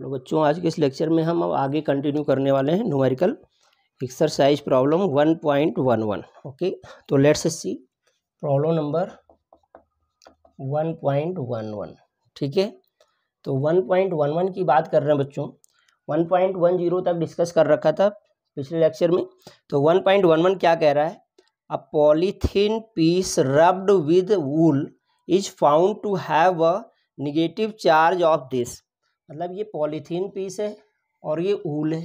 hello बच्चों आज के इस लेक्चर में हम अब आगे कंटिन्यू करने वाले हैं न्यूमेरिकल एक्सरसाइज प्रॉब्लम 1.11 ओके तो लेट्स सी प्रॉब्लम नंबर 1.11 ठीक है तो 1.11 की बात कर रहे हैं बच्चों 1.10 तक डिस्कस कर रखा था पिछले लेक्चर में तो 1.11 क्या कह रहा है a polythene piece rubbed with wool is found to have a negative charge of this मतलब ये पॉलीथीन पीस है और ये ऊल है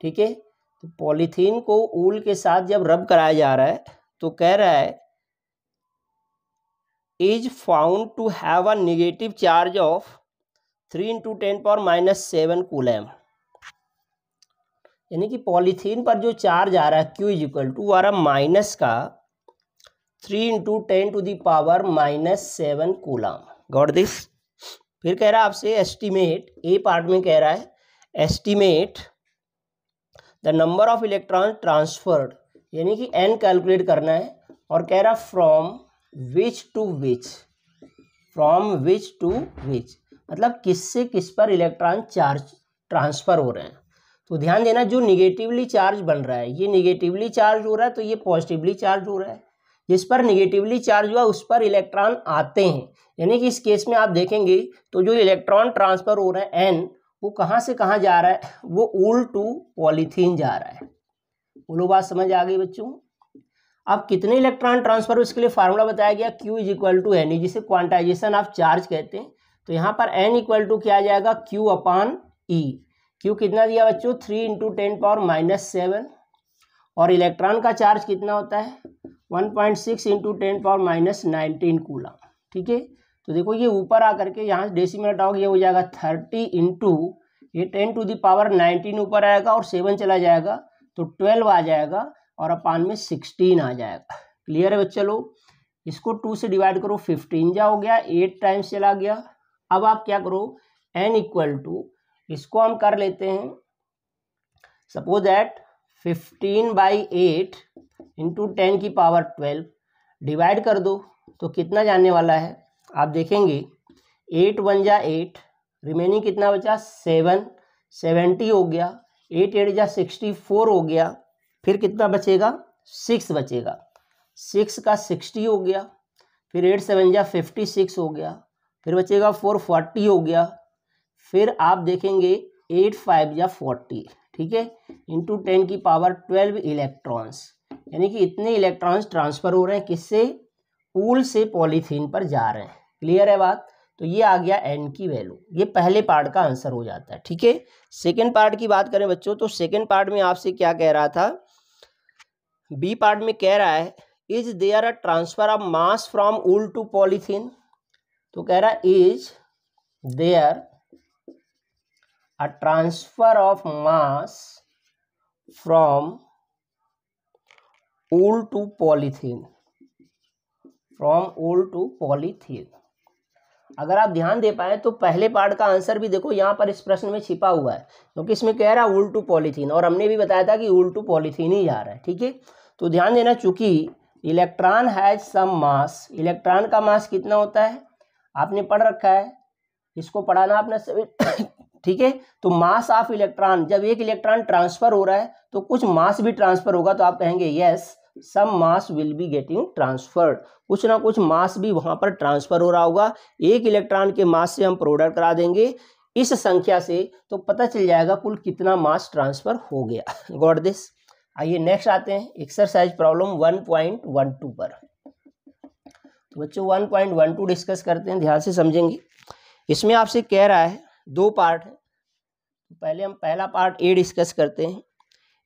ठीक है तो पॉलीथीन को ऊल के साथ जब रब कराया जा रहा है तो कह रहा है is found to have a negative charge of three into ten power minus seven coulomb यानी कि पॉलीथीन पर जो चार्ज आ रहा है क्यू इज इक्वल टू आ रहा माइनस का three into ten to the power minus seven coulomb got this फिर कह रहा है आपसे एस्टिमेट ए पार्ट में कह रहा है estimate the number of electron transferred यानी कि एन कैलकुलेट करना है और कह रहा from which to which from which to which मतलब किससे किस पर इलेक्ट्रॉन चार्ज ट्रांसफ़र हो रहे हैं तो ध्यान देना जो निगेटिवली चार्ज बन रहा है ये निगेटिवली चार्ज हो रहा है तो ये पॉजिटिवली चार्ज हो रहा है जिस पर निगेटिवली चार्ज हुआ उस पर इलेक्ट्रॉन आते हैं यानी कि इस केस में आप देखेंगे तो जो इलेक्ट्रॉन ट्रांसफर हो रहा है एन वो कहाँ से कहाँ जा रहा है वो उल टू पॉलीथीन जा रहा है बोलो बात समझ आ गई बच्चों अब कितने इलेक्ट्रॉन ट्रांसफर उसके लिए फार्मूला बताया गया q is equal to n जिसे क्वांटाइजेशन ऑफ चार्ज कहते हैं तो यहाँ पर एन इक्वल टू क्या जाएगा क्यू अपॉन ई क्यू कितना दिया बच्चों three into ten power minus seven और इलेक्ट्रॉन का चार्ज कितना होता है one point six into ten power minus nineteen coulomb ठीक है तो देखो ये ऊपर आकर के यहाँ डेसी मिनट आओ ये हो जाएगा थर्टी इंटू ये टेन टू दावर नाइनटीन ऊपर आएगा और सेवन चला जाएगा तो ट्वेल्व आ जाएगा और अपान में सिक्सटीन आ जाएगा क्लियर है बच्चे लोग इसको टू से डिवाइड करो फिफ्टीन जा हो गया एट टाइम्स चला गया अब आप क्या करो एन इक्वल टू इसको हम कर लेते हैं suppose that fifteen by eight into ten की पावर ट्वेल्व डिवाइड कर दो तो कितना जाने वाला है आप देखेंगे एट वन जा एट रिमेनिंग कितना बचा सेवन सेवेंटी हो गया एट एट जा सिक्सटी फोर हो गया फिर कितना बचेगा सिक्स बचेगा सिक्स का सिक्सटी हो गया फिर एट सेवन जा फिफ्टी सिक्स हो गया फिर बचेगा फोर फोर्टी हो गया फिर आप देखेंगे एट फाइव या फोर्टी ठीक है इंटू टेन की पावर ट्वेल्व इलेक्ट्रॉन्स यानी कि इतने इलेक्ट्रॉन्स ट्रांसफ़र हो रहे हैं किससे ऊल से पॉलीथीन पर जा रहे हैं क्लियर है बात तो ये आ गया एन की वैल्यू ये पहले पार्ट का आंसर हो जाता है ठीक है सेकेंड पार्ट की बात करें बच्चों तो सेकेंड पार्ट में आपसे क्या कह रहा था बी पार्ट में कह रहा है is there a transfer of mass from wool to polythene तो कह रहा is there a transfer of mass from wool to polythene from wool to polythene अगर आप ध्यान दे पाए तो पहले पार्ट का आंसर भी देखो यहाँ पर इस प्रश्न में छिपा हुआ है क्योंकि तो इसमें कह रहा है उल टू पॉलीथीन और हमने भी बताया था कि उल टू पॉलीथीन ही जा रहा है ठीक है तो ध्यान देना चूंकि electron has some mass electron का मास कितना होता है आपने पढ़ रखा है इसको पढ़ाना आपने सभी ठीक है तो मास ऑफ इलेक्ट्रॉन जब एक इलेक्ट्रॉन ट्रांसफर हो रहा है तो कुछ मास भी ट्रांसफर होगा तो आप कहेंगे yes some mass will be getting transferred कुछ ना कुछ मास भी वहाँ पर ट्रांसफर हो रहा होगा एक इलेक्ट्रॉन के मास से हम प्रोडक्ट करा देंगे इस संख्या से तो पता चल जाएगा कुल कितना मास ट्रांसफर हो गया गॉड दिस आइए नेक्स्ट आते हैं exercise problem one point one two पर तो बच्चों one point one two discuss करते हैं ध्यान से समझेंगे इसमें आपसे कह रहा है दो पार्ट है तो पहले हम पहला पार्ट ए डिस्कस करते हैं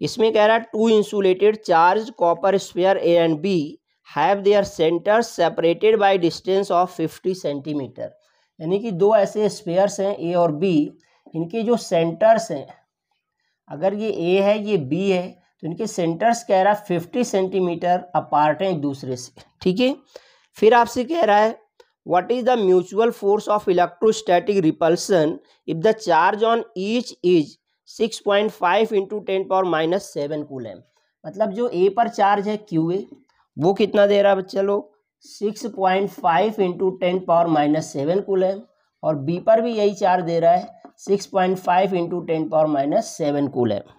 इसमें कह रहा है two insulated charge copper sphere A and B have their centre separated by distance of 50 centimetre यानी कि दो ऐसे स्पेयर्स हैं ए और बी इनके जो सेंटर्स हैं अगर ये ए है ये बी है तो इनके सेंटर्स कह रहा है फिफ्टी सेंटीमीटर अपार्ट हैं एक दूसरे से ठीक है फिर आपसे कह रहा है what is the mutual force of electrostatic repulsion if the charge on each is six point five into ten power minus seven coulomb मतलब जो ए पर चार्ज है क्यू ए वो कितना दे रहा है चलो लोग six point five into ten power minus seven coulomb और बी पर भी यही चार्ज दे रहा है six point five into ten power minus seven coulomb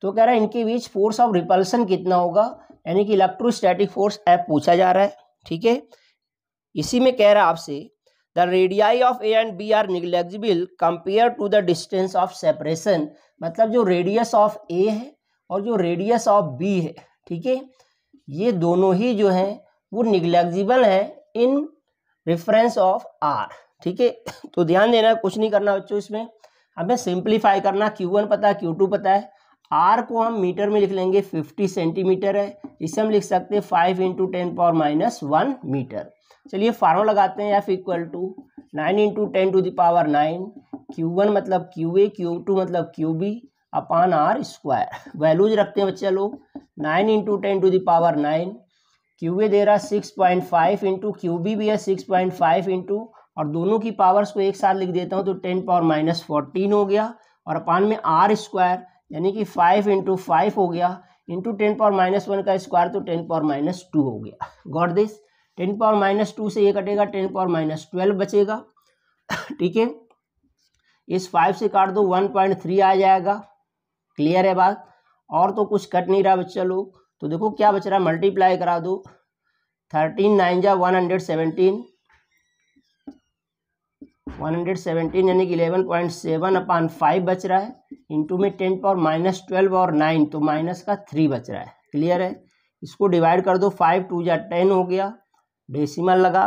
तो कह रहा है इनके बीच फोर्स ऑफ रिपल्सन कितना होगा यानी कि इलेक्ट्रोस्टैटिक फोर्स एप पूछा जा रहा है ठीक है इसी में कह रहा है आपसे the radii of a and b are negligible compared to the distance of separation मतलब जो radius of a है और जो radius of b है ठीक है ये दोनों ही जो हैं वो निग्लेक्जिबल है इन रेफरेंस ऑफ आर ठीक है तो ध्यान देना कुछ नहीं करना बच्चों इसमें हमें सिंप्लीफाई करना क्यू वन पता है क्यू टू पता है आर को हम मीटर में लिख लेंगे 50 सेंटीमीटर है इसे हम लिख सकते हैं 5 into ten power minus one metre चलिए फार्मूला लगाते हैं F equal to nine into ten to the power nine q one मतलब क्यू ए क्यू टू मतलब q B upon r square values रखते हैं बच्चे लोग nine into ten to the power nine q A दे रहा है six point five into q B भी है सिक्स पॉइंट फाइव इंटू और दोनों की पावर्स को एक साथ लिख देता हूँ तो टेन पावर माइनस फोर्टीन हो गया और अपान में आर स्क्वायर यानी कि फाइव इंटू फाइव हो गया into ten power minus one का स्क्वायर तो टेन पावर माइनस टू हो गया got this ten power minus two से ये कटेगा टेन पावर माइनस ट्वेल्व बचेगा ठीक है इस फाइव से काट दो वन पॉइंट थ्री आ जाएगा क्लियर है बात और तो कुछ कट नहीं रहा बच्चा लोग तो देखो क्या बच रहा है मल्टीप्लाई करा दो थर्टीन नाइन जा one hundred seventeen one hundred seventeen यानी कि eleven point seven upon five बच रहा है इंटू में टेन पावर माइनस ट्वेल्व और नाइन तो माइनस का थ्री बच रहा है क्लियर है इसको डिवाइड कर दो फाइव टू या टेन हो गया डेसिमल लगा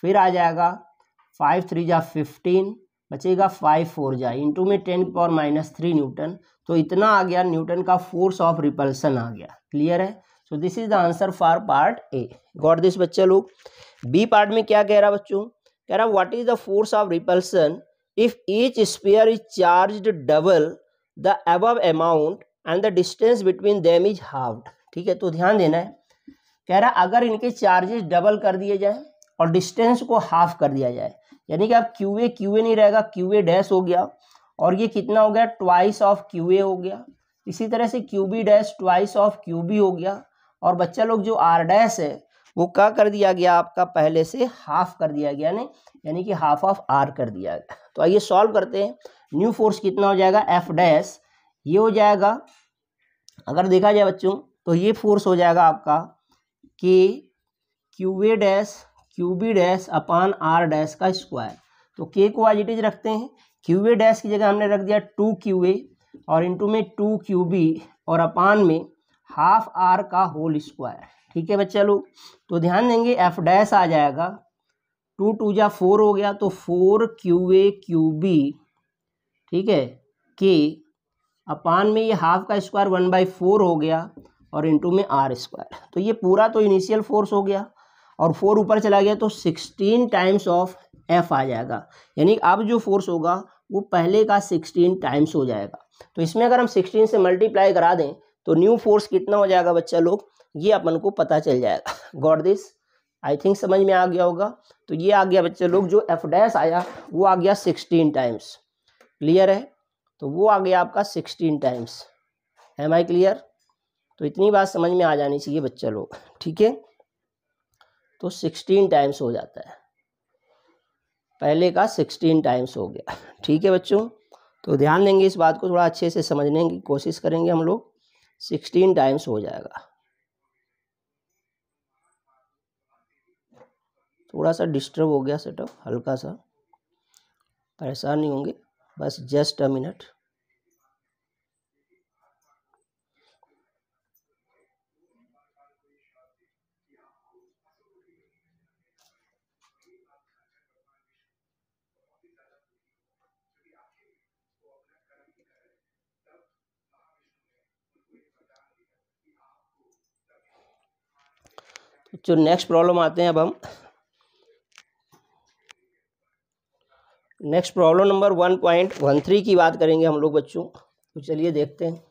फिर आ जाएगा फाइव थ्री जा फिफ्टीन बचेगा फाइव फोर जा इंटू में ten power minus three newton तो इतना आ गया न्यूटन का फोर्स ऑफ रिपल्सन आ गया क्लियर है so this is the answer for part A got this बच्चे लोग बी पार्ट में क्या कह रहा बच्चों कह रहा what is the force of repulsion if each sphere is charge double the above amount and the distance between them is half ठीक है तो ध्यान देना है कह रहा अगर इनके चार्जेस डबल कर दिए जाए और डिस्टेंस को हाफ कर दिया जाए यानी कि अब क्यू ए क्यू ए नहीं रहेगा क्यू ए डैश हो गया और ये कितना हो गया ट्वाइस ऑफ क्यू ए हो गया इसी तरह से q B dash twice of q B हो गया और बच्चा लोग जो आर डैश है वो क्या कर दिया गया आपका पहले से हाफ कर दिया गया यानी कि हाफ ऑफ आर कर दिया गया तो आइए सॉल्व करते हैं न्यू फोर्स कितना हो जाएगा एफ डैश ये हो जाएगा अगर देखा जाए बच्चों तो ये फोर्स हो जाएगा आपका k q A dash q B dash upon r dash का स्क्वायर तो के को आज इट इज रखते हैं क्यू ए डैश की जगह हमने रख दिया टू क्यू ए और इंटू में टू क्यू बी और अपान में हाफ आर का होल स्क्वायर ठीक है बच्चा लोग तो ध्यान देंगे एफ डैश आ जाएगा टू टू जा फोर हो गया तो four q A q B ठीक है के अपान में ये हाफ का स्क्वायर वन बाई फोर हो गया और इंटू में आर स्क्वायर तो ये पूरा तो इनिशियल फोर्स हो गया और फोर ऊपर चला गया तो सिक्सटीन टाइम्स ऑफ एफ आ जाएगा यानी अब जो फोर्स होगा वो पहले का सिक्सटीन टाइम्स हो जाएगा तो इसमें अगर हम सिक्सटीन से मल्टीप्लाई करा दें तो न्यू फोर्स कितना हो जाएगा बच्चा लोग ये अपन को पता चल जाएगा गॉड दिस आई थिंक समझ में आ गया होगा तो ये आ गया बच्चे लोग जो एफ डैश आया वो आ गया सिक्सटीन टाइम्स क्लियर है तो वो आ गया आपका sixteen times am I clear तो इतनी बात समझ में आ जानी चाहिए बच्चा लोग ठीक है तो सिक्सटीन टाइम्स हो जाता है पहले का सिक्सटीन टाइम्स हो गया ठीक है बच्चों तो ध्यान देंगे इस बात को थोड़ा अच्छे से समझने की कोशिश करेंगे हम लोग सिक्सटीन टाइम्स हो जाएगा थोड़ा सा डिस्टर्ब हो गया सेटअप हल्का सा परेशान नहीं होंगे बस जस्ट अ मिनट जो नेक्स्ट प्रॉब्लम आते हैं अब हम next problem number one point one three की बात करेंगे हम लोग बच्चों तो चलिए देखते हैं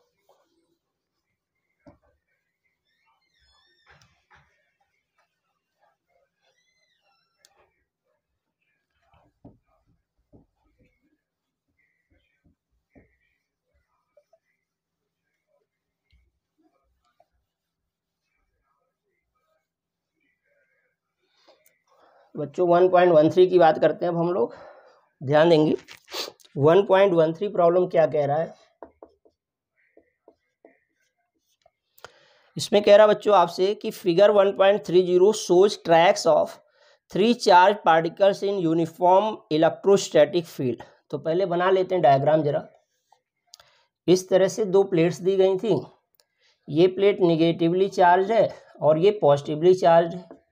बच्चों 1.13 की बात करते हैं अब हम लोग ध्यान देंगे 1.13 प्रॉब्लम क्या कह रहा है इसमें कह रहा बच्चों आपसे कि figure 1.30 shows tracks of three charge particles in uniform electrostatic field तो पहले बना लेते हैं डायग्राम जरा इस तरह से दो प्लेट्स दी गई थी ये प्लेट निगेटिवली चार्ज है और ये पॉजिटिवली चार्ज है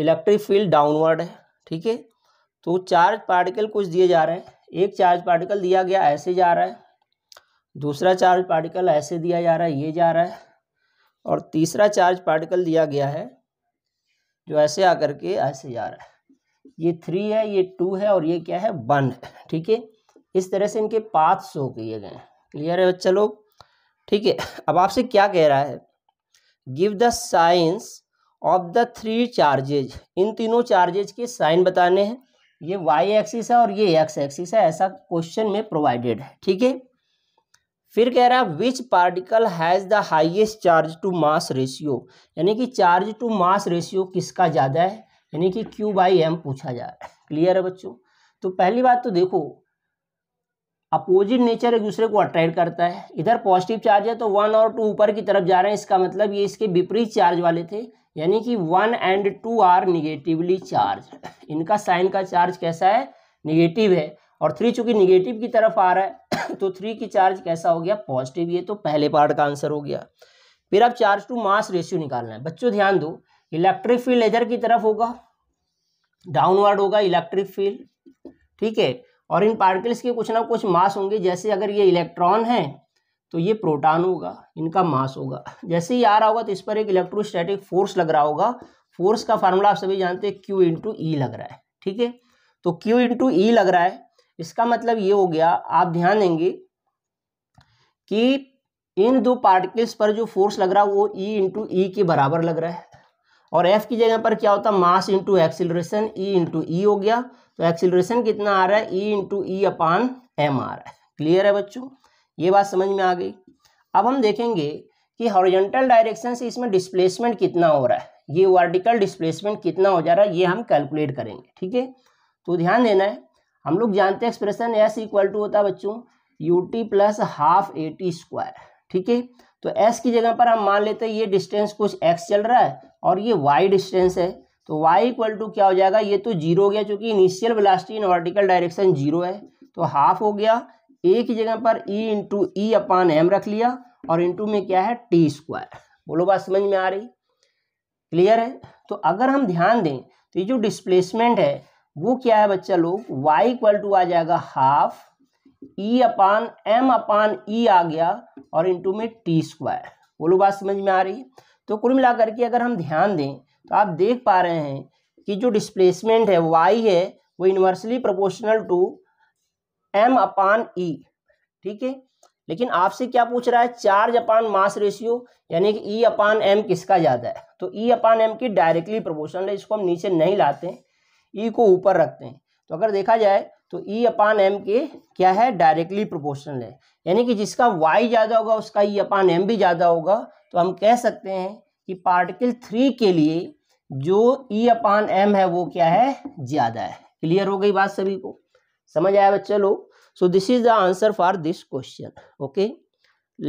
इलेक्ट्रिक फील्ड डाउनवर्ड है ठीक है तो चार्ज पार्टिकल कुछ दिए जा रहे हैं एक चार्ज पार्टिकल दिया गया ऐसे जा रहा है दूसरा चार्ज पार्टिकल ऐसे दिया जा रहा है ये जा रहा है और तीसरा चार्ज पार्टिकल दिया गया है जो ऐसे आकर के ऐसे जा रहा है ये थ्री है ये टू है और ये क्या है वन है ठीक है इस तरह से इनके पाथ शो किए गए हैं क्लियर है बच्चा लोग ठीक है अब आपसे क्या कह रहा है give the signs of the three charges इन तीनों चार्जेज के साइन बताने हैं ये वाई एक्सिस है और ये एक्स एक्सिस है ऐसा क्वेश्चन में प्रोवाइडेड है ठीक है फिर कह रहा है which particle has the highest charge to mass ratio यानी कि चार्ज टू मास रेशियो किसका ज़्यादा है यानी कि क्यू बाई एम पूछा जा रहा है क्लियर है बच्चों तो पहली बात तो देखो अपोजिट नेचर एक दूसरे को अट्रैक्ट करता है इधर पॉजिटिव चार्ज है तो वन और टू ऊपर की तरफ जा रहे हैं इसका मतलब ये इसके विपरीत चार्ज वाले थे यानी कि one and two are negatively charge इनका साइन का चार्ज कैसा है निगेटिव है और थ्री चूंकि निगेटिव की तरफ आ रहा है तो थ्री की चार्ज कैसा हो गया पॉजिटिव ये तो पहले पार्ट का आंसर हो गया फिर अब चार्ज टू मास रेशियो निकालना है बच्चों ध्यान दो इलेक्ट्रिक फील्ड इधर की तरफ होगा डाउनवर्ड होगा इलेक्ट्रिक फील्ड ठीक है और इन पार्टिकल्स के कुछ ना कुछ मास होंगे जैसे अगर ये इलेक्ट्रॉन है तो ये प्रोटॉन होगा इनका मास होगा जैसे ही आ रहा होगा तो इस पर एक इलेक्ट्रोस्टैटिक फोर्स लग रहा होगा फोर्स का फार्मूला आप सभी जानते हैं क्यू इंटू ई लग रहा है ठीक है तो क्यू इंटू ई लग रहा है इसका मतलब ये हो गया आप ध्यान देंगे कि इन दो पार्टिकल्स पर जो फोर्स लग रहा है वो ई इंटू ई के बराबर लग रहा है और एफ की जगह पर क्या होता mass into acceleration e into E हो गया तो एक्सिलेशन कितना आ रहा है ई इंटू ई अपान एम आ रहा है क्लियर है बच्चों ये बात समझ में आ गई अब हम देखेंगे कि हॉरिजेंटल डायरेक्शन से इसमें डिस्प्लेसमेंट कितना हो रहा है ये वर्टिकल डिस्प्लेसमेंट कितना हो जा रहा है ये हम कैलकुलेट करेंगे ठीक है तो ध्यान देना है हम लोग जानते हैं एक्सप्रेशन एस इक्वल टू होता है बच्चों u t plus half a t square ठीक है तो एस की जगह पर हम मान लेते हैं ये डिस्टेंस कुछ एक्स चल रहा है और ये वाई डिस्टेंस है तो y इक्वल टू क्या हो जाएगा ये तो जीरो हो गया चूंकि initial velocity in vertical direction zero है तो हाफ हो गया एक ही जगह पर e into E upon m रख लिया और इंटू में क्या है टी स्क्वायर बोलो बात समझ में आ रही क्लियर है तो अगर हम ध्यान दें तो ये जो डिस्प्लेसमेंट है वो क्या है बच्चा लोग वाई इक्वल टू आ जाएगा हाफ ई अपान एम अपान ई आ गया और इंटू में टी स्क्वायर बोलो बात समझ में आ रही तो कुल मिलाकर के अगर हम ध्यान दें तो आप देख पा रहे हैं कि जो डिस्प्लेसमेंट है वाई है वो inversely proportional to m upon e ठीक है लेकिन आपसे क्या पूछ रहा है चार्ज अपान मास रेशियो यानी कि ई अपान एम किसका ज़्यादा है तो ई अपान एम की डायरेक्टली प्रोपोर्शनल है इसको हम नीचे नहीं लाते ई e को ऊपर रखते हैं तो अगर देखा जाए तो ई अपान एम के क्या है डायरेक्टली प्रोपोर्शनल है यानी कि जिसका वाई ज़्यादा होगा उसका ई अपान एम भी ज़्यादा होगा तो हम कह सकते हैं कि पार्टिकल थ्री के लिए जो ई अपान एम है वो क्या है ज्यादा है क्लियर हो गई बात सभी को समझ आया बच्चा लोग so this is the answer for this question okay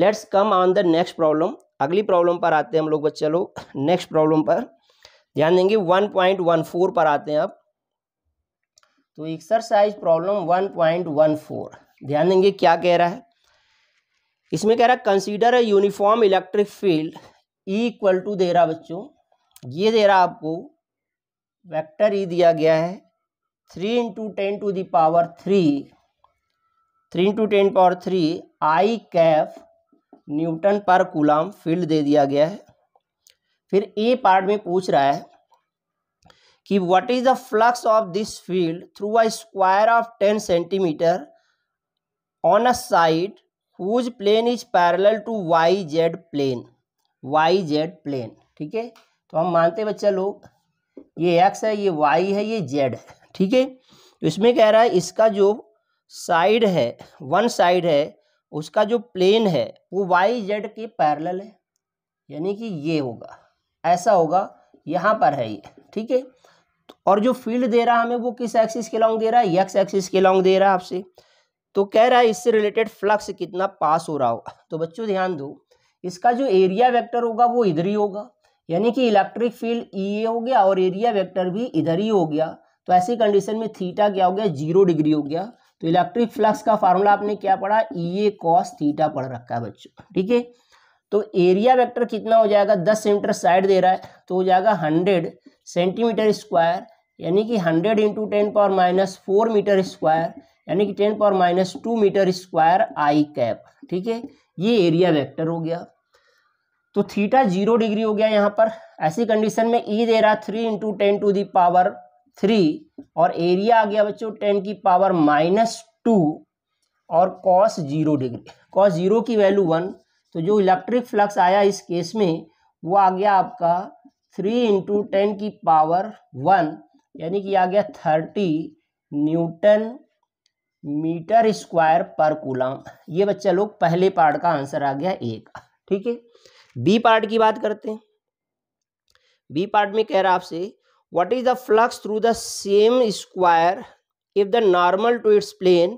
let's come on the next problem अगली प्रॉब्लम पर आते हैं हम लोग बच्चा लोग नेक्स्ट प्रॉब्लम पर ध्यान देंगे 1.14 पर आते हैं अब तो एक्सरसाइज प्रॉब्लम 1.14 ध्यान देंगे क्या कह रहा है इसमें कह रहा है consider a uniform electric field E equal to दे रहा बच्चों ये दे रहा आपको वेक्टर ई e दिया गया है three into ten to the power three three into ten power three i cap newton पर कूलाम फील्ड दे दिया गया है फिर ए पार्ट में पूछ रहा है कि what is the flux of this field through a square of ten centimetre on a side whose plane is parallel to y z plane y z plane ठीक है तो हम मानते हैं बच्चा लोग ये एक्स है ये वाई है ये जेड है ठीक है तो इसमें कह रहा है इसका जो साइड है वन साइड है उसका जो प्लेन है वो वाई जेड के पैरेलल है यानी कि ये होगा ऐसा होगा यहाँ पर है ये ठीक है तो और जो फील्ड दे रहा है हमें वो किस एक्सिस के लॉन्ग दे रहा है यक्स एक्सिस के लॉन्ग दे रहा है आपसे तो कह रहा है इससे रिलेटेड फ्लक्स कितना पास हो रहा होगा तो बच्चों ध्यान दो इसका जो एरिया वेक्टर होगा वो इधर ही होगा यानी कि इलेक्ट्रिक फील्ड ई हो गया और एरिया वेक्टर भी इधर ही हो गया तो ऐसी कंडीशन में थीटा क्या हो गया जीरो डिग्री हो गया तो इलेक्ट्रिक फ्लक्स का फार्मूला आपने क्या पढ़ा ई ए कॉस थीटा पढ़ रखा है बच्चों ठीक है तो एरिया वेक्टर कितना हो जाएगा दस सेंटीमीटर साइड दे रहा है तो हो जाएगा हंड्रेड सेंटीमीटर स्क्वायर यानी कि hundred into ten power minus four metre square यानी कि ten power minus two metre square i cap ठीक है ये एरिया वेक्टर हो गया तो थीटा जीरो डिग्री हो गया यहाँ पर ऐसी कंडीशन में ई e दे रहा three into ten to the power three और एरिया आ गया बच्चों टेन की पावर माइनस टू और cos zero degree cos zero की वैल्यू वन तो जो इलेक्ट्रिक फ्लक्स आया इस केस में वो आ गया आपका थ्री इंटू टेन की पावर वन यानी कि आ गया थर्टी न्यूटन मीटर स्क्वायर पर कूलम ये बच्चा लोग पहले पार्ट का आंसर आ गया एक ठीक है बी पार्ट की बात करते हैं बी पार्ट में कह रहा आपसे what is the flux through the same square if the normal to its plane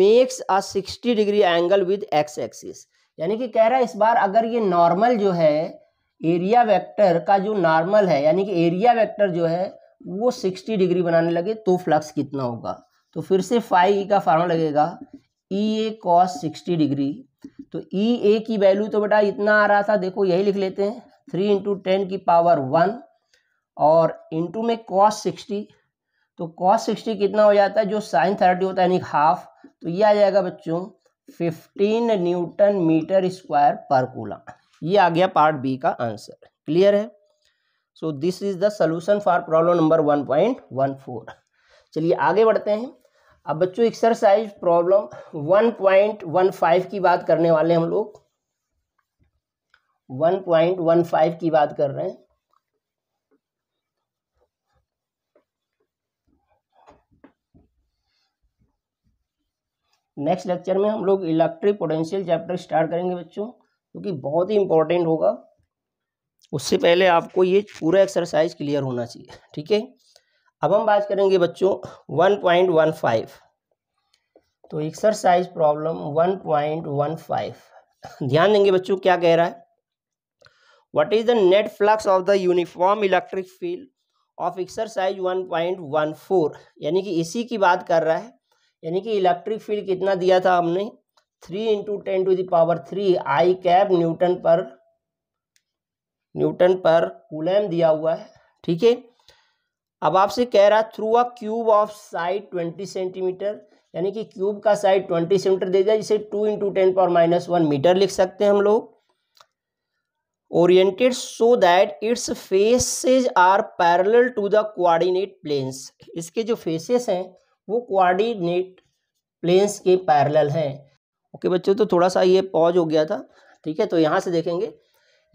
makes a 60 degree angle with x axis यानी कि कह रहा है इस बार अगर ये नॉर्मल जो है एरिया वेक्टर का जो नॉर्मल है यानी कि एरिया वेक्टर जो है वो 60 डिग्री बनाने लगे तो फ्लक्स कितना होगा तो फिर से फाइव ई e का फार्मूला लगेगा E A cos sixty degree तो ई e, ए की वैल्यू तो बेटा इतना आ रहा था देखो यही लिख लेते हैं थ्री इंटू टेन की पावर वन और इंटू में कॉस सिक्सटी तो कॉस सिक्सटी कितना हो जाता है जो साइन थर्टी होता है यानी हाफ तो ये आ जाएगा बच्चों फिफ्टीन न्यूटन मीटर स्क्वायर पर कूला ये आ गया पार्ट बी का आंसर क्लियर है so this is the solution for problem number one point one four चलिए आगे बढ़ते हैं अब बच्चों एक्सरसाइज प्रॉब्लम 1.15 की बात करने वाले हम लोग 1.15 की बात कर रहे हैं नेक्स्ट लेक्चर में हम लोग इलेक्ट्रिक पोटेंशियल चैप्टर स्टार्ट करेंगे बच्चों क्योंकि बहुत ही इंपॉर्टेंट होगा उससे पहले आपको ये पूरा एक्सरसाइज क्लियर होना चाहिए ठीक है अब हम बात करेंगे बच्चों 1.15 तो एक्सरसाइज प्रॉब्लम 1.15 ध्यान देंगे बच्चों क्या कह रहा है what is the net flux of the uniform electric field of exercise 1.14 यानी कि इसी की बात कर रहा है यानी कि इलेक्ट्रिक फील्ड कितना दिया था हमने three into ten to the power three i cap newton पर न्यूटन पर कूलम दिया हुआ है ठीक है अब आपसे कह रहा through a cube of side twenty centimetre यानी कि क्यूब का साइड ट्वेंटी सेंटीमीटर दे दिया जिसे two into ten power minus one metre लिख सकते हैं हम लोग oriented so that its faces are parallel to the coordinate planes इसके जो फेसेस हैं वो कोऑर्डिनेट प्लेन्स के पैरेलल हैं ओके बच्चों तो थोड़ा सा ये पॉज हो गया था ठीक है तो यहाँ से देखेंगे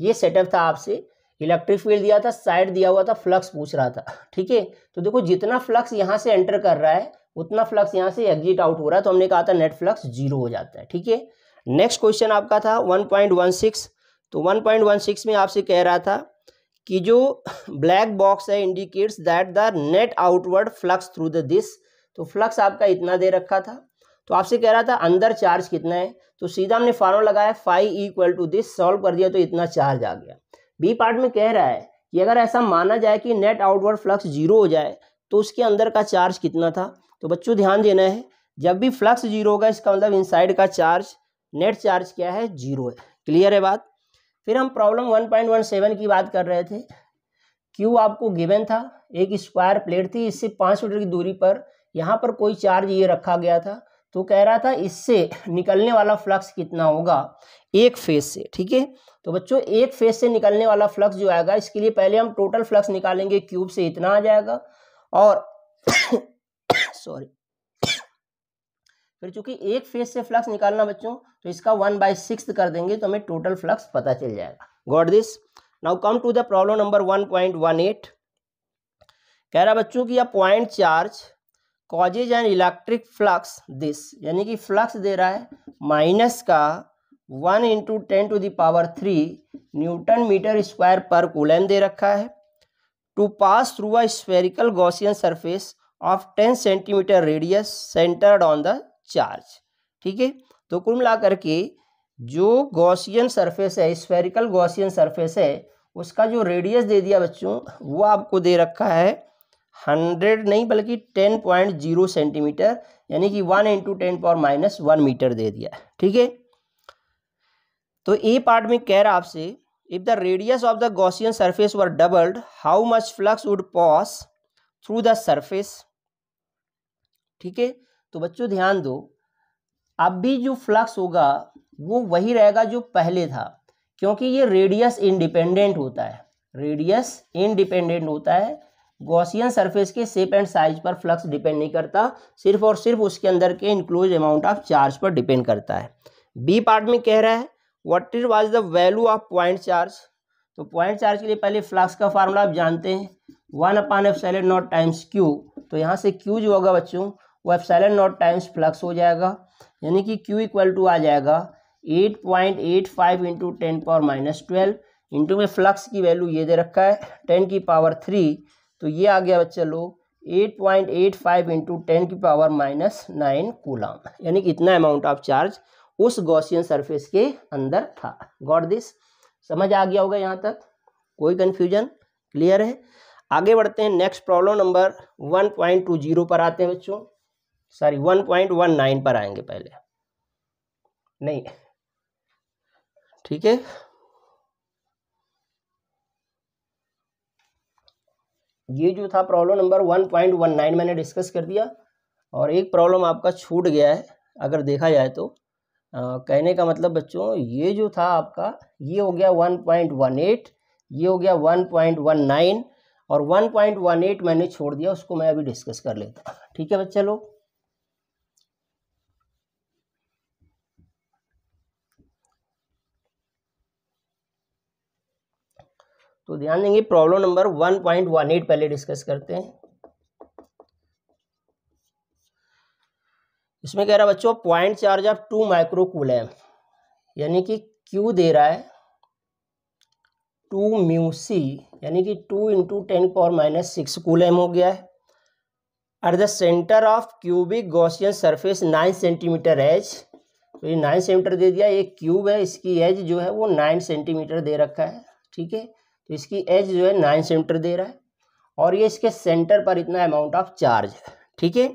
ये सेटअप था आपसे इलेक्ट्रिक फील्ड दिया था साइड दिया हुआ था फ्लक्स पूछ रहा था ठीक है तो देखो जितना फ्लक्स यहाँ से एंटर कर रहा है उतना फ्लक्स यहाँ से एग्जिट आउट हो रहा है तो हमने कहा था नेट फ्लक्स जीरो हो जाता है ठीक है नेक्स्ट क्वेश्चन आपका था सिक्स तो सिक्स में आपसे कह रहा था कि जो ब्लैक बॉक्स है indicates that the net outward flux through the this तो फ्लक्स आपका इतना दे रखा था तो आपसे कह रहा था अंदर चार्ज कितना है तो सीधा हमने फार्मूला लगाया phi equal to this solve कर दिया तो इतना चार्ज आ गया बी पार्ट में कह रहा है कि अगर ऐसा माना जाए कि नेट आउटवर्ड फ्लक्स जीरो हो जाए तो उसके अंदर का चार्ज कितना था तो बच्चों ध्यान देना है जब भी फ्लक्स जीरो होगा इसका मतलब इनसाइड का चार्ज नेट चार्ज क्या है जीरो है क्लियर है बात फिर हम प्रॉब्लम 1.17 की बात कर रहे थे क्यू आपको गिवन था एक स्क्वायर प्लेट थी इससे पाँच मीटर की दूरी पर यहाँ पर कोई चार्ज ये रखा गया था तो कह रहा था इससे निकलने वाला फ्लक्स कितना होगा एक फेज से ठीक है तो बच्चों एक फेज से निकलने वाला फ्लक्स जो आएगा इसके लिए पहले हम टोटल फ्लक्स निकालेंगे क्यूब से इतना आ जाएगा और सॉरी फिर चूंकि एक फेज से फ्लक्स निकालना बच्चों तो इसका वन बाई सिक्स कर देंगे तो हमें टोटल फ्लक्स पता चल जाएगा got this now come to the problem number one point one eight कह रहा बच्चों की point charge causes and electric flux this यानी कि फ्लक्स दे रहा है माइनस का one into ten to the power three newton metre square पर कूलम दे रखा है to pass through a spherical Gaussian surface of ten centimetre radius centred on the charge ठीक है तो कुल मिला करके जो गॉसियन सरफेस है स्फेरिकल गॉसियन सरफेस है उसका जो रेडियस दे दिया बच्चों वो आपको दे रखा है हंड्रेड नहीं बल्कि टेन पॉइंट जीरो सेंटीमीटर यानी कि one into ten power minus one metre दे दिया ठीक है तो ए पार्ट में कह रहा आपसे if the radius of the Gaussian surface were doubled how much flux would pass through the surface ठीक है तो बच्चों ध्यान दो अब भी जो फ्लक्स होगा वो वही रहेगा जो पहले था क्योंकि ये रेडियस इंडिपेंडेंट होता है रेडियस इंडिपेंडेंट होता है गॉसियन सरफेस के शेप एंड साइज पर फ्लक्स डिपेंड नहीं करता सिर्फ और सिर्फ उसके अंदर के इनक्लोज अमाउंट ऑफ चार्ज पर डिपेंड करता है बी पार्ट में कह रहा है what is was the value of point charge तो पॉइंट चार्ज के लिए पहले फ्लक्स का फार्मूला आप जानते हैं one upon epsilon naught times Q तो यहाँ से क्यू जो होगा बच्चों वो F epsilon naught times flux हो जाएगा यानी कि क्यू इक्वल टू आ जाएगा eight point eight five into ten power minus twelve into में फ्लक्स की वैल्यू ये दे रखा है टेन की पावर थ्री तो ये आ गया बच्चा लोग eight point eight five into ten की पावर माइनस नाइन कूलाम यानी कि इतना अमाउंट ऑफ चार्ज उस गॉसियन सरफेस के अंदर था गॉड दिस समझ आ गया होगा यहाँ तक कोई कन्फ्यूजन क्लियर है आगे बढ़ते हैं next problem number one point two zero पर आते हैं बच्चों sorry one point one nine पर आएंगे पहले नहीं ठीक है ये जो था problem number one point one nine मैंने डिस्कस कर दिया और एक प्रॉब्लम आपका छूट गया है अगर देखा जाए तो कहने का मतलब बच्चों ये जो था आपका ये हो गया 1.18 ये हो गया 1.19 और 1.18 मैंने छोड़ दिया उसको मैं अभी डिस्कस कर लेता ठीक है बच्चे लोग तो ध्यान देंगे प्रॉब्लम नंबर 1.18 पहले डिस्कस करते हैं इसमें कह रहा है बच्चों point charge of two microcoulomb यानी कि क्यू दे रहा है टू म्यू सी यानी कि two into ten power minus six coulomb हो गया है at the centre of cubic Gaussian surface nine centimetre edge तो ये नाइन सेंटीमीटर दे दिया ये क्यूब है इसकी एज जो है वो नाइन सेंटीमीटर दे रखा है ठीक है तो इसकी एज जो है नाइन सेंटीमीटर दे रहा है और ये इसके सेंटर पर इतना अमाउंट ऑफ चार्ज है ठीक है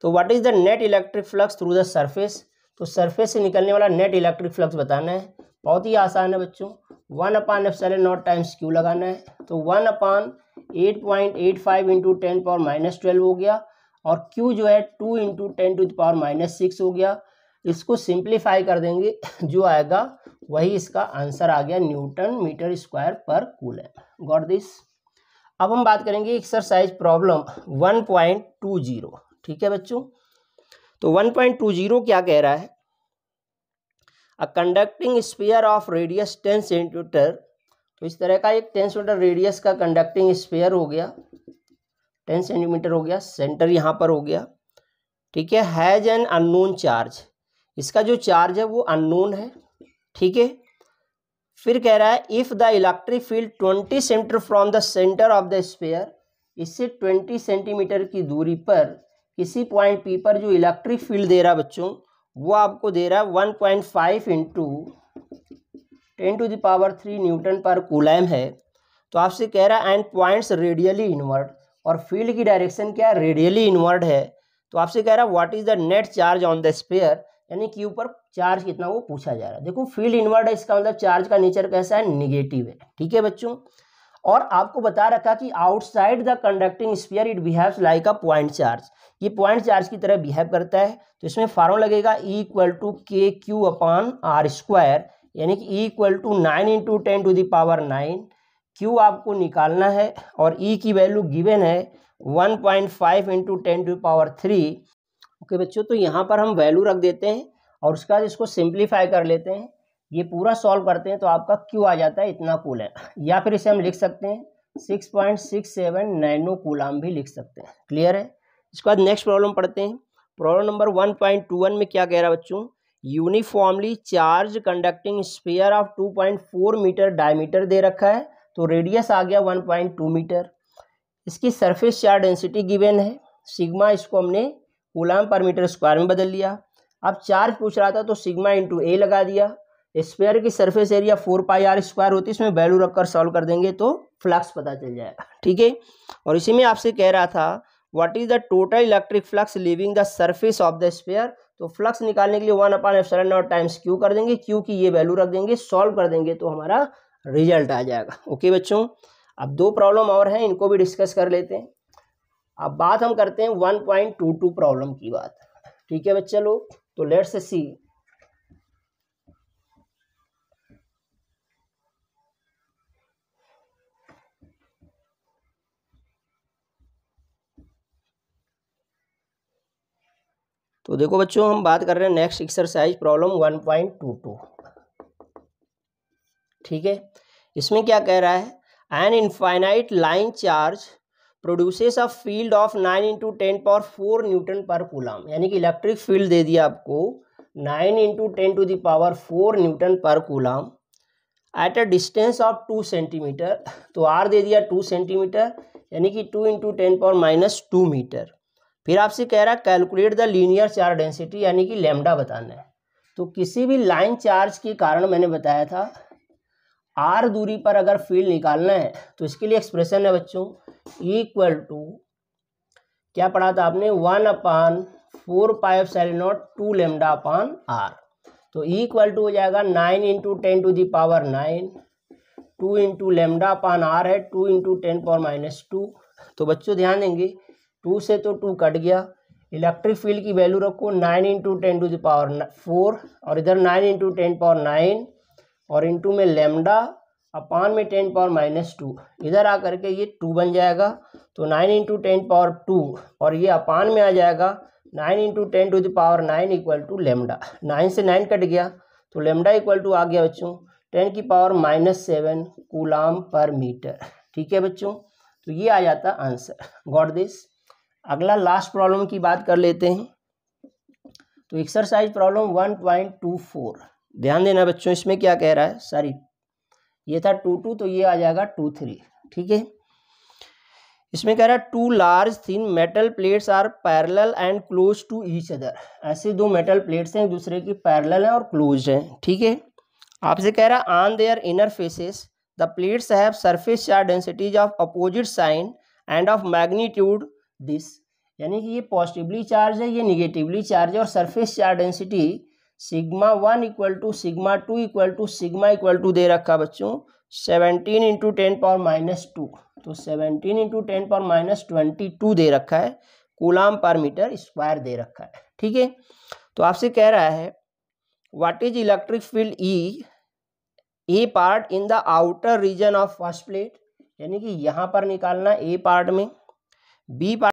तो what is the net electric flux through the surface तो सरफेस से निकलने वाला नेट इलेक्ट्रिक फ्लक्स बताना है बहुत ही आसान है बच्चों one upon epsilon naught times Q लगाना है तो one upon eight point eight five into ten power minus twelve हो गया और क्यू जो है two into ten to the power minus six हो गया इसको सिंप्लीफाई कर देंगे जो आएगा वही इसका आंसर आ गया न्यूटन मीटर स्क्वायर पर कूलर गॉट दिस अब हम बात करेंगे exercise problem one point two zero ठीक है बच्चों तो 1.20 क्या कह रहा है a conducting sphere of radius ten centimetre तो इस तरह का एक टेन सेंटीमीटर रेडियस का कंडक्टिंग स्पेयर हो गया टेन सेंटीमीटर हो गया सेंटर यहाँ पर हो गया ठीक है हैज एन अननोन चार्ज इसका जो चार्ज है वो अननोन है ठीक है फिर कह रहा है if the electric field twenty centimetre from the centre of the sphere इससे ट्वेंटी सेंटीमीटर की दूरी पर किसी पॉइंट पी पर जो इलेक्ट्रिक फील्ड दे रहा है बच्चों वो आपको दे रहा है one point five into ten to the power three newton पर कूलैम है तो आपसे कह रहा है एंड पॉइंट्स रेडियली इनवर्ड और फील्ड की डायरेक्शन क्या है रेडियली इनवर्ड है तो आपसे कह रहा है what is the net charge on the sphere यानी कि ऊपर चार्ज कितना वो पूछा जा रहा है देखो फील्ड इनवर्ड है इसका मतलब चार्ज का नेचर कैसा है निगेटिव है ठीक है बच्चों और आपको बता रखा कि outside the conducting sphere it behave like a point charge ये पॉइंट चार्ज की तरह बिहेव करता है तो इसमें फार्म लगेगा E equal to K Q upon R square यानी कि E equal to nine into ten to the power nine Q आपको निकालना है और ई e की वैल्यू गिवन है one point five into ten to power three okay बच्चों तो यहाँ पर हम वैल्यू रख देते हैं और उसके बाद इसको सिंप्लीफाई कर लेते हैं ये पूरा सॉल्व करते हैं तो आपका क्यू आ जाता है इतना कूल है या फिर इसे हम लिख सकते हैं six point six seven nano coulomb भी लिख सकते हैं क्लियर है इसके बाद नेक्स्ट प्रॉब्लम पढ़ते हैं problem number one point two one में क्या कह रहा है बच्चों uniformly charge conducting sphere of two point four metre diameter दे रखा है तो रेडियस आ गया वन पॉइंट टू मीटर इसकी सरफेस चार्ज डेंसिटी गिवेन है सिग्मा इसको हमने कूलाम पर मीटर स्क्वायर में बदल लिया अब चार्ज पूछ रहा था तो सिग्मा इंटू ए लगा दिया स्क्वायर की surface area four pi R square होती है इसमें वैल्यू रखकर सॉल्व कर देंगे तो फ्लक्स पता चल जाएगा ठीक है और इसी में आपसे कह रहा था what is the total electric flux leaving the surface of the sphere तो फ्लक्स निकालने के लिए वन अपान एफ नॉट टाइम्स क्यू कर देंगे क्यू की ये वैल्यू रख देंगे सॉल्व कर देंगे तो हमारा रिजल्ट आ जाएगा ओके बच्चों अब दो प्रॉब्लम और हैं इनको भी डिस्कस कर लेते हैं अब बात हम करते हैं one point two two problem की बात ठीक है बच्चे लोग तो लेट्स सी तो देखो बच्चों हम बात कर रहे हैं next exercise problem one point two two ठीक है इसमें क्या कह रहा है an infinite line charge produces a field of nine into ten power four newton पर कूलम यानी कि इलेक्ट्रिक फील्ड दे दिया आपको nine into ten to the power four newton पर coulomb at a distance of two centimetre तो R दे दिया टू सेंटीमीटर यानी कि two into ten power minus two metre फिर आपसे कह रहा है calculate the linear charge density यानी कि लेमडा बताना है तो किसी भी लाइन चार्ज के कारण मैंने बताया था आर दूरी पर अगर फील्ड निकालना है तो इसके लिए एक्सप्रेशन है बच्चों इक्वल टू क्या पढ़ा था आपने one upon four pi epsilon naught two lambda upon R तो इक्वल टू हो जाएगा nine into ten to the power nine two into lambda upon R है two into ten power minus two तो बच्चों ध्यान देंगे टू से तो टू कट गया इलेक्ट्रिक फील्ड की वैल्यू रखो nine into ten to the power four और इधर nine into ten power nine और इंटू में लेमडा अपान में टेन पावर माइनस टू इधर आकर के ये टू बन जाएगा तो nine into ten power two और ये अपान में आ जाएगा nine into ten to the power nine equal to lambda nine से नाइन कट गया तो लेमडा इक्वल टू आ गया बच्चों टेन की पावर माइनस सेवन कूलाम पर मीटर ठीक है बच्चों तो ये आ जाता आंसर गॉड दिस अगला लास्ट प्रॉब्लम की बात कर लेते हैं तो exercise problem one point two four ध्यान देना बच्चों इसमें क्या कह रहा है सॉरी ये था टू टू तो ये आ जाएगा टू थ्री ठीक है इसमें कह रहा है two large thin metal plates are parallel and close to each other ऐसे दो मेटल प्लेट्स हैं दूसरे की पैरेलल हैं और क्लोज हैं ठीक है आपसे कह रहा है on their inner faces the plates have surface charge densities of opposite sign and of magnitude this यानी कि ये पॉजिटिवली चार्ज है ये निगेटिवली चार्ज है और surface charge density sigma one equal to sigma two equal to sigma equal to दे रखा बच्चों seventeen into ten power minus two तो seventeen into ten power minus twenty two दे रखा है कूलाम पर मीटर स्क्वायर दे रखा है ठीक है तो आपसे कह रहा है what is electric field E A part in the outer region of first plate यानी कि यहाँ पर निकालना ए पार्ट में बी